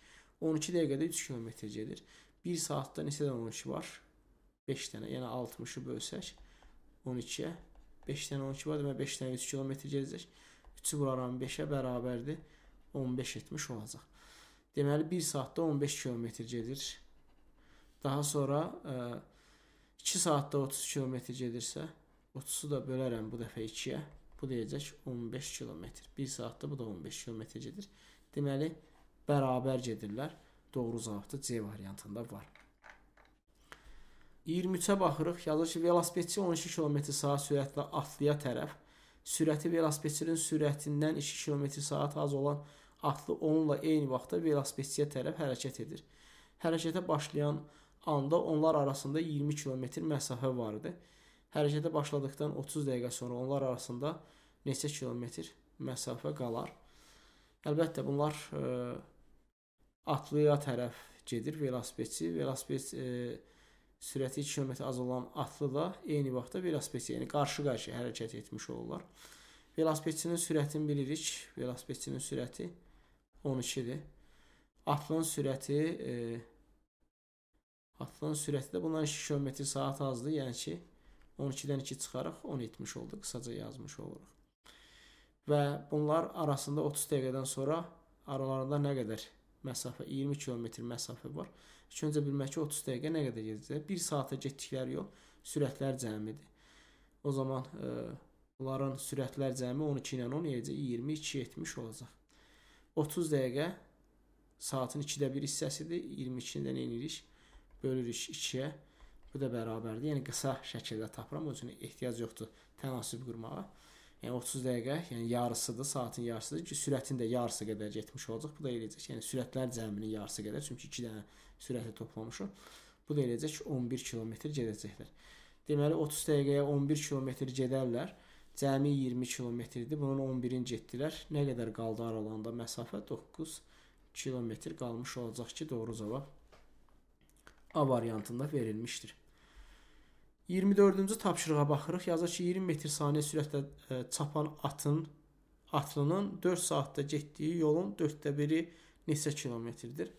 12 dəqiqədə 3 kilometr gedir. 1 saatda neçədən 12 var? 5 dənə, yəni 60-ı bölsək 12-yə 5 dənə 12 var, demək 5 dənə 3 kilometr gedəcək. 3-ü vuraram 5-ə bərabərdir. 15 etmiş olacaq. Deməli 1 saatda 15 kilometr gedir. Daha sonra ə, e, 2 saatda 30 kilometr gedirsə, 30-u da bölərəm bu dəfə 2-yə. Bu deyəcək 15 kilometr. 1 saatda bu da 15 kilometr gedir. Deməli bərabər gedirlər. Doğru cavabda C variantında var. 23-ə baxırıq, yazır ki, velosipedçi 12 km/saat sürətlə atlıya tərəf, sürəti velosipedçinin sürətindən 2 km/saat az olan atlı onunla eyni vaxtda velosipedçiyə tərəf hərəkət edir. Hərəkətə başlayan anda onlar arasında 20 km məsafə var idi. Hərəkətə başladıqdan 30 dəqiqə sonra onlar arasında neçə kilometr məsafə qalar? Əlbəttə bunlar ə, e, atlıya tərəf gedir velosipedçi, velosiped e, sürəti 2 km az olan atlı da eyni vaxtda velosipedçi, yəni qarşı-qarşıya hərəkət etmiş olurlar. Velosipedçinin sürətini bilirik. Velosipedçinin sürəti 12-dir. Atlının sürəti e, atlının sürəti də bundan 2 km saat azdır, yəni ki 12-dən 2 çıxaraq 10 etmiş olduq, qısaca yazmış oluruq. Və bunlar arasında 30 dəqiqədən sonra aralarında nə qədər məsafə 20 km məsafə var. İkinci bilmək ki, 30 dəqiqə nə qədər gedəcək? 1 saata getdikləri yol sürətlər cəmidir. O zaman e, bunların sürətlər cəmi 12 ilə 10 eləcə 20, 2, 70 olacaq. 30 dəqiqə saatın 2-də 1 hissəsidir. 22-dən enirik, bölürük 2-yə. Bu da bərabərdir. Yəni qısa şəkildə tapıram, o üçün ehtiyac yoxdur tənasüb qurmağa. Yəni 30 dəqiqə, yəni yarısıdır, saatın yarısıdır ki, sürətin də yarısı qədər getmiş olacaq. Bu da eləyəcək, yəni sürətlər cəminin yarısı qədər, çünki 2 dənə sürəti toplamışıq. Bu da eləyəcək 11 kilometr gedəcəklər. Deməli 30 dəqiqəyə 11 kilometr gedərlər. Cəmi 20 kilometrdir. Bunun 11-ini getdilər. Nə qədər qaldı aralığında məsafə 9 kilometr qalmış olacaq ki, doğru cavab A variantında verilmişdir. 24-cü tapşırığa baxırıq. Yazır ki, 20 metr saniyə sürətlə e, çapan atın atlının 4 saatda getdiyi yolun 4də biri neçə kilometrdir?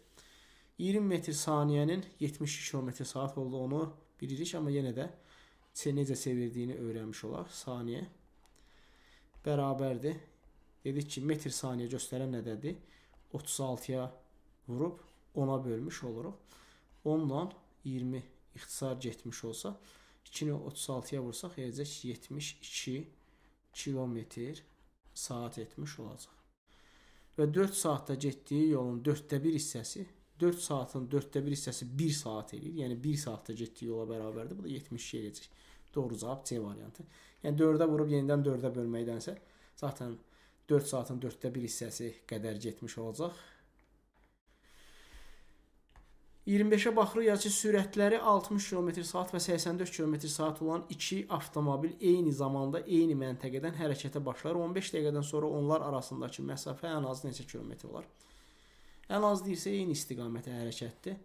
20 metr saniyənin 72 km saat olduğunu bilirik, amma yenə də necə çevirdiyini öyrənmiş olaq. Saniyə bərabərdir. Dedik ki, metr saniyə göstərən nədədir? 36-ya vurub 10-a bölmüş oluruq. 10 ilə 20 ixtisar getmiş olsa, 2-ni 36-ya vursaq, eləcək 72 kilometr saat etmiş olacaq. Və 4 saatda getdiyi yolun 4də 1 hissəsi, 4 saatın 4də 1 hissəsi 1 saat eləyir. Yəni 1 saatda getdiyi yola bərabərdir. Bu da 72 eləyəcək. Doğru cavab C variantı. Yəni 4-ə vurub yenidən 4-ə bölməkdənsə, zaten 4 saatın 4də 1 hissəsi qədər getmiş olacaq. 25-ə baxırıq ki, sürətləri 60 km/saat və 84 km/saat olan iki avtomobil eyni zamanda eyni məntəqədən hərəkətə başlar. 15 dəqiqədən sonra onlar arasındakı məsafə ən az neçə kilometr olar? Ən az deyirsə eyni istiqamətə hərəkətdir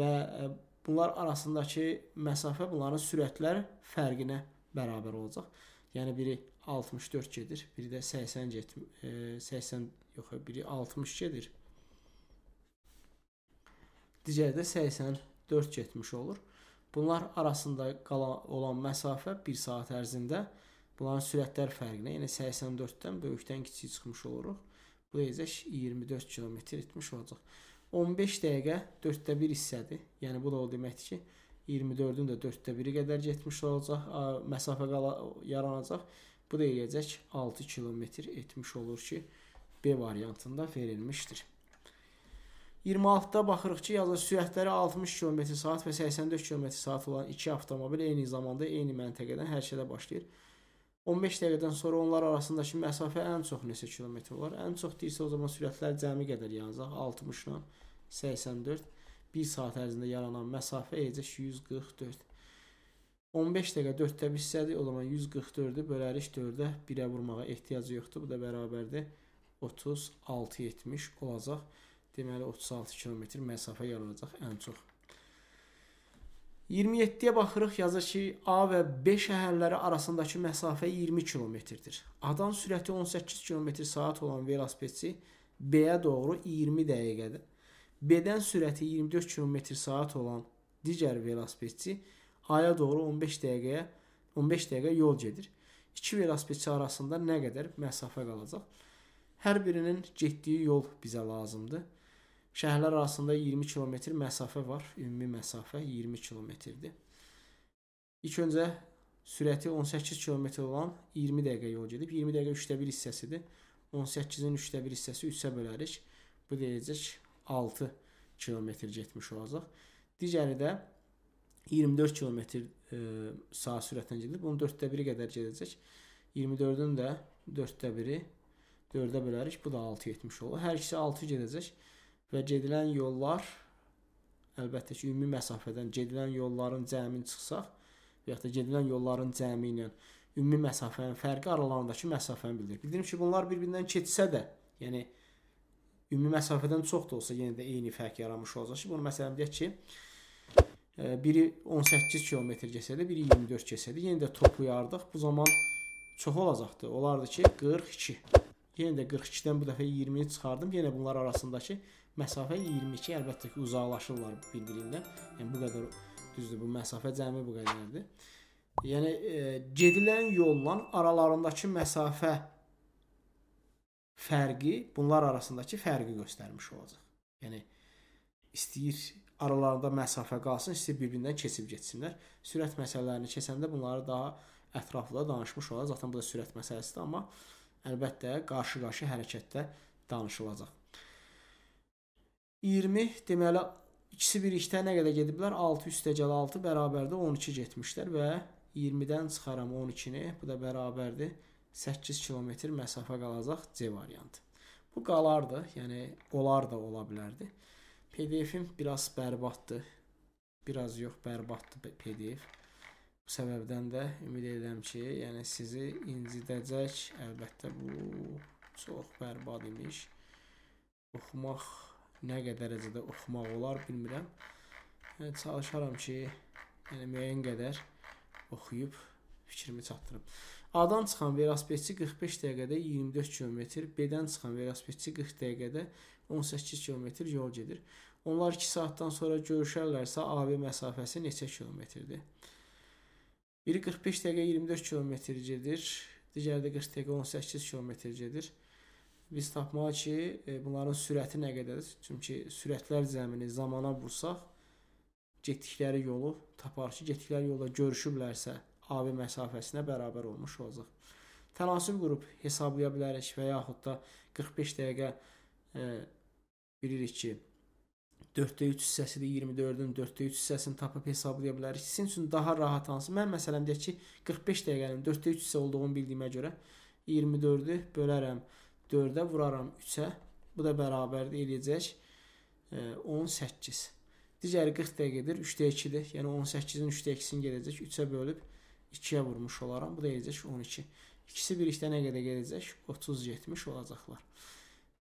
və e, bunlar arasındakı məsafə bunların sürətləri fərqinə bərabər olacaq. Yəni biri 64 gedir, biri də 80 gedir. 80 yox, biri 60 gedir digərdə 84 getmiş olur. Bunlar arasında qalan olan məsafə 1 saat ərzində bunların sürətlər fərqinə, yəni 84-dən böyükdən kiçiyə çıxmış oluruq. Bu da 24 km etmiş olacaq. 15 dəqiqə 4də 1 hissədir. Yəni bu da o deməkdir ki, 24-ün də 4də 1-i qədər getmiş olacaq, məsafə qala yaranacaq. Bu da eləyəcək 6 km etmiş olur ki, B variantında verilmişdir. 26-da baxırıq ki, yazılır sürətləri 60 km/saat və 84 km/saat olan iki avtomobil eyni zamanda eyni məntəqədən hərəkətə başlayır. 15 dəqiqədən sonra onlar arasındakı məsafə ən çox neçə kilometr olar? Ən çox deyilsə o zaman sürətlər cəmi qədər yazacaq 60 ilə 84. 1 saat ərzində yaranan məsafə edəcək 144. 15 dəqiqə 4-də bir hissədir. O zaman 144-ü bölərik 4-də 1-ə vurmağa ehtiyac yoxdur. Bu da bərabərdir 36.70 olacaq deməli 36 kilometr məsafə yaranacaq ən çox. 27-yə baxırıq, yazır ki, A və B şəhərləri arasındakı məsafə 20 kilometrdir. A-dan sürəti 18 km/saat olan velosipedçi B-yə doğru 20 dəqiqədə, B-dən sürəti 24 km/saat olan digər velosipedçi A-ya doğru 15 dəqiqəyə 15 dəqiqə yol gedir. İki velosipedçi arasında nə qədər məsafə qalacaq? Hər birinin getdiyi yol bizə lazımdır. Şəhərlər arasında 20 kilometr məsafə var. Ümumi məsafə 20 kilometrdir. İlk öncə sürəti 18 kilometr olan 20 dəqiqə yol gedib. 20 dəqiqə 3də 1 hissəsidir. 18-in 3də 1 hissəsi 3-ə bölərik. Bu deyəcək 6 kilometr getmiş olacaq. Digəri də 24 kilometr e, saat sürətlə gedib. Onun 4də 1-i qədər gedəcək. 24-ün də 4də 1-i 4-ə bölərik. Bu da 6 etmiş olur. Hər ikisi 6 gedəcək və gedilən yollar əlbəttə ki, ümumi məsafədən gedilən yolların cəmini çıxsaq və ya da gedilən yolların cəmi ilə ümumi məsafənin fərqi aralarındakı məsafəni bildirir. Bildirim ki, bunlar bir-birindən keçsə də, yəni ümumi məsafədən çox da olsa yenə də eyni fərq yaranmış olacaq ki, bunu məsələn deyək ki, e, biri 18 km keçsədi, biri 24 keçsədi, yenə də toplayardıq. Bu zaman çox olacaqdı. Olardı ki, 42. Yenə də 42-dən bu dəfə 20-ni çıxardım. Yenə bunlar arasındakı məsafə 22. Əlbəttə ki, uzaqlaşırlar bir-birindən. Yəni bu qədər düzdür, bu məsafə cəmi bu qədərdir. Yəni e, gedilən yolla aralarındakı məsafə fərqi, bunlar arasındakı fərqi göstərmiş olacaq. Yəni istəyir aralarında məsafə qalsın, istəyir bir-birindən keçib getsinlər. Sürət məsələlərini keçəndə bunları daha ətraflı danışmış olacaq. Zaten bu da sürət məsələsidir, amma əlbəttə qarşı-qarşı hərəkətdə danışılacaq. 20 deməli ikisi birlikdə nə qədər gediblər? 6 üstəgəl 6 bərabərdə 12 getmişlər və 20-dən çıxaram 12-ni. Bu da bərabərdir 8 kilometr məsafə qalacaq C variantı. Bu qalardı, yəni olar da ola bilərdi. PDF-im biraz bərbaddır. Biraz yox, bərbaddır PDF. Bu səbəbdən də ümid edirəm ki, yəni sizi incidəcək. Əlbəttə bu çox bərbad imiş. Oxumaq nə qədər dərəcədə oxumaq olar bilmirəm. Yəni çalışaram ki, yəni müəyyən qədər oxuyub fikrimi çatdırım. A-dan çıxan velosipedçi 45 dəqiqədə 24 kilometr, B-dən çıxan velosipedçi 40 dəqiqədə 18 kilometr yol gedir. Onlar 2 saatdan sonra görüşərlərsə AB məsafəsi neçə kilometrdir? Biri 45 dəqiqə 24 km gedir, digəri də 40 dəqiqə 18 km gedir. Biz tapmalıyıq ki, e, bunların sürəti nə qədərdir? Çünki sürətlər cəmini zamana vursaq, getdikləri yolu tapar ki, getdikləri yolda görüşüblərsə, AB məsafəsinə bərabər olmuş olacaq. Tənasib qrup hesablaya bilərik və yaxud da 45 dəqiqə e, bilirik ki, 4-də 3 hissəsidir, 24-ün 4-də 3 hissəsini tapıb hesablaya bilərik. Sizin üçün daha rahat hansı? Mən məsələn deyək ki, 45 dəqiqənin 4-də 3 hissə olduğunu bildiyimə görə 24-ü bölərəm, 4-ə vuraram 3-ə. Bu da bərabərdir eləyəcək 18. E, Digəri 40 dəqiqədir, 3-də 2-dir. Yəni 18-in 3-də 2-sini gələcək, 3-ə bölüb 2-yə vurmuş olaram. Bu da eləyəcək 12. İkisi birlikdə nə qədər gələcək? 30-70 olacaqlar.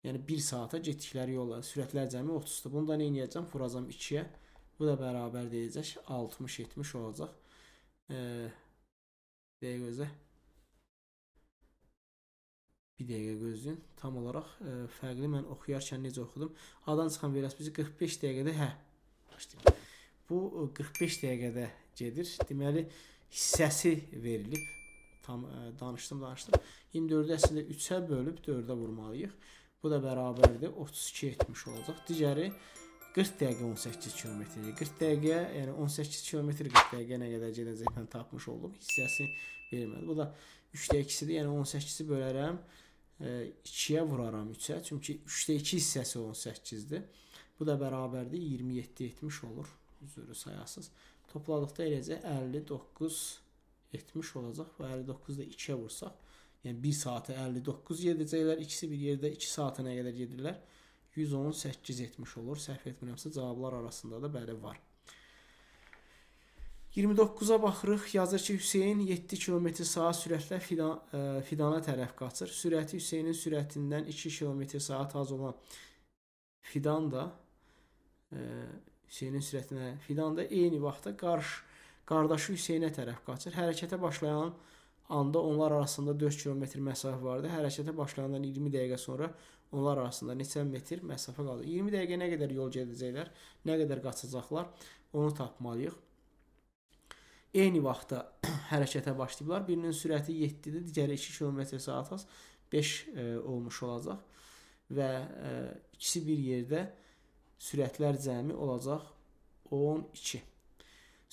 Yəni 1 saata getdikləri yolla sürətlər cəmi 30-dur. Bunu da nə edəcəm? Vuracam 2-yə. Bu da bərabər deyəcək 60-70 olacaq. E, deyə gözə. Bir dəqiqə gözləyin. Tam olaraq e, fərqli mən oxuyarkən necə oxudum? Adan çıxan verəs bizi 45 dəqiqədə hə. Başlayın. Bu 45 dəqiqədə gedir. Deməli hissəsi verilib. Tam e, danışdım, danışdım. 24-ü əslində 3-ə bölüb 4-ə vurmalıyıq. Bu da bərabərdir 32 etmiş olacaq. Digəri 40 dəqiqə 18 kilometrdir. 40 dəqiqə, yəni 18 kilometr 40 dəqiqə nə qədər gedəcək mən tapmış oldum. Hissəsi vermədi. Bu da 3-də 2-sidir. Yəni 18-i bölərəm 2-yə e, vuraram 3-ə. Çünki 3-də 2 hissəsi 18-dir. Bu da bərabərdir 27 etmiş olur. Üzrü sayasız. Topladıqda eləcə 59 etmiş olacaq və 59-da 2-yə vursaq Yəni 1 saata 59 gedəcəklər, ikisi bir yerdə 2 saata nə qədər gedirlər? 118 etmiş olur. Səhv etmirəmsə cavablar arasında da bəli var. 29-a baxırıq. Yazır ki, Hüseyn 7 km/saat sürətlə fidan, ə, e, fidana tərəf qaçır. Sürəti Hüseynin sürətindən 2 km/saat az olan fidan da ə, e, Hüseynin sürətinə fidan da eyni vaxtda qarşı qardaşı Hüseynə tərəf qaçır. Hərəkətə başlayan Hüseyn anda onlar arasında 4 kilometr məsafə vardı. Hərəkətə başlanandan 20 dəqiqə sonra onlar arasında neçə metr məsafə qaldı? 20 dəqiqə nə qədər yol gedəcəklər, nə qədər qaçacaqlar, onu tapmalıyıq. Eyni vaxtda [clears throat] hərəkətə başlayıblar. Birinin sürəti 7-dir, digəri 2 km/saata 5 e, olmuş olacaq və e, ikisi bir yerdə sürətlər cəmi olacaq 12.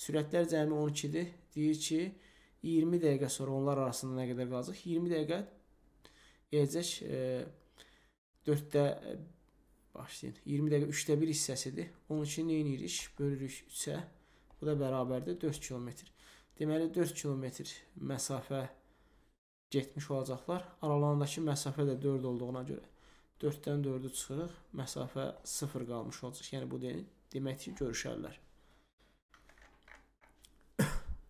Sürətlər cəmi 12-dir. Deyir ki, 20 dəqiqə sonra onlar arasında nə qədər qalacaq? 20 dəqiqə eləcək e, 4-də e, başlayın. 20 dəqiqə 3də 1 hissəsidir. 12-ni nə edirik? Bölürük 3-ə. Bu da bərabərdir 4 kilometr. Deməli 4 kilometr məsafə getmiş olacaqlar. Aralarındakı məsafə də 4 olduğuna görə 4-dən 4-ü çıxırıq. Məsafə 0 qalmış olacaq. Yəni bu deyil. Demək ki, görüşərlər.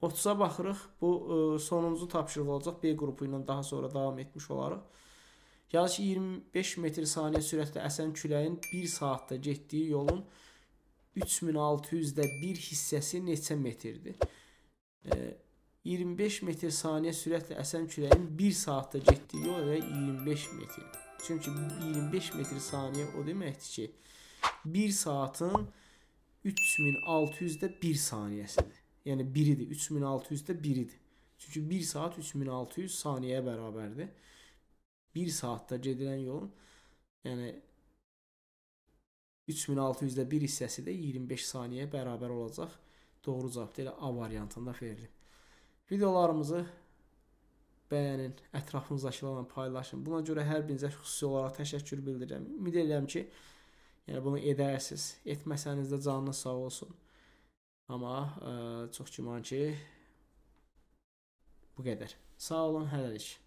30-a baxırıq. Bu ə, e, sonuncu tapşırıq olacaq. B qrupu ilə daha sonra davam etmiş olarıq. Yazı ki, 25 metr saniyə sürətlə əsən küləyin 1 saatda getdiyi yolun 3600-də 1 hissəsi neçə metrdir? E, 25 metr saniyə sürətlə əsən küləyin 1 saatda getdiyi yol və 25 metr. Çünki 25 metr saniyə o deməkdir ki, 1 saatın 3600-də 1 saniyəsidir. Yəni 1-idir. 3600 də 1-idir. Çünki 1 saat 3600 saniyəyə bərabərdir. 1 saatda gedilən yolun yəni 3600-də 1 hissəsi də 25 saniyəyə bərabər olacaq. Doğru cavab elə A variantında verilib. Videolarımızı bəyənin, ətrafınızdakilərlə paylaşın. Buna görə hər birinizə xüsusi olaraq təşəkkür bildirirəm. Ümid edirəm ki, yəni bunu edərsiniz. Etməsəniz də canınız sağ olsun. Amma ə, e, çox güman ki bu qədər. Sağ olun, hələlik.